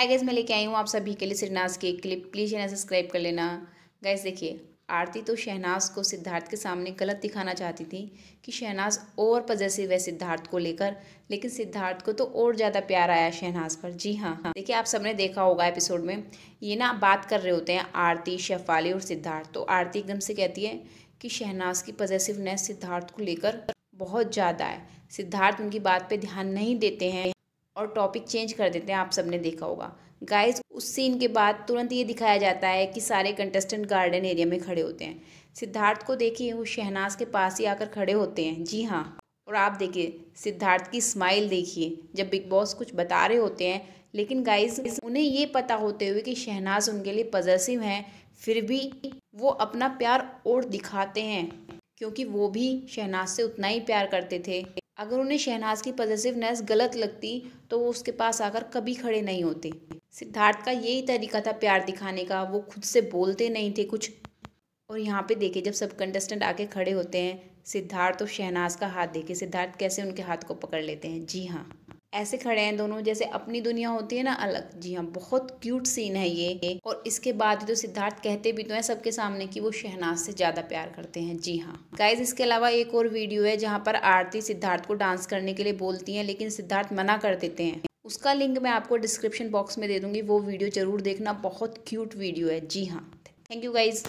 hi guys मैं लेके आई हूँ आप सभी के लिए श्रीनाज की एक क्लिप प्लीज़ इन्हें सब्सक्राइब कर लेना गैस देखिए आरती तो शहनाज को सिद्धार्थ के सामने गलत दिखाना चाहती थी कि शहनाज और पजेसिव है सिद्धार्थ को लेकर लेकिन सिद्धार्थ को तो और ज़्यादा प्यार आया शहनाज पर जी हाँ हाँ देखिए आप सबने देखा होगा एपिसोड में ये ना बात कर रहे होते हैं आरती शेफाली और सिद्धार्थ तो आरती एकदम से कहती है कि शहनाज की पजेसिवनेस सिद्धार्थ को लेकर बहुत ज़्यादा है सिद्धार्थ उनकी बात पर ध्यान नहीं देते हैं और टॉपिक चेंज कर देते हैं आप सबने देखा होगा गाइस उस सीन के बाद तुरंत ये दिखाया जाता है कि सारे कंटेस्टेंट गार्डन एरिया में खड़े होते हैं सिद्धार्थ को देखिए वो शहनाज के पास ही आकर खड़े होते हैं जी हाँ और आप देखिए सिद्धार्थ की स्माइल देखिए जब बिग बॉस कुछ बता रहे होते हैं लेकिन गाइस उन्हें ये पता होते हुए कि शहनाज उनके लिए पजेसिव हैं फिर भी वो अपना प्यार और दिखाते हैं क्योंकि वो भी शहनाज से उतना ही प्यार करते थे अगर उन्हें शहनाज की पॉजिटिवनेस गलत लगती तो वो उसके पास आकर कभी खड़े नहीं होते सिद्धार्थ का यही तरीका था प्यार दिखाने का वो खुद से बोलते नहीं थे कुछ और यहाँ पे देखे जब सब कंटेस्टेंट आके खड़े होते हैं सिद्धार्थ और शहनाज का हाथ देखे सिद्धार्थ कैसे उनके हाथ को पकड़ लेते हैं जी हाँ ऐसे खड़े हैं दोनों जैसे अपनी दुनिया होती है ना अलग जी हाँ बहुत क्यूट सीन है ये और इसके बाद तो सिद्धार्थ कहते भी तो हैं सबके सामने कि वो शहनाज से ज़्यादा प्यार करते हैं जी हाँ गाइज इसके अलावा एक और वीडियो है जहाँ पर आरती सिद्धार्थ को डांस करने के लिए बोलती है लेकिन सिद्धार्थ मना कर देते हैं उसका लिंक मैं आपको डिस्क्रिप्शन बॉक्स में दे दूंगी वो वीडियो ज़रूर देखना बहुत क्यूट वीडियो है जी हाँ थैंक यू गाइज़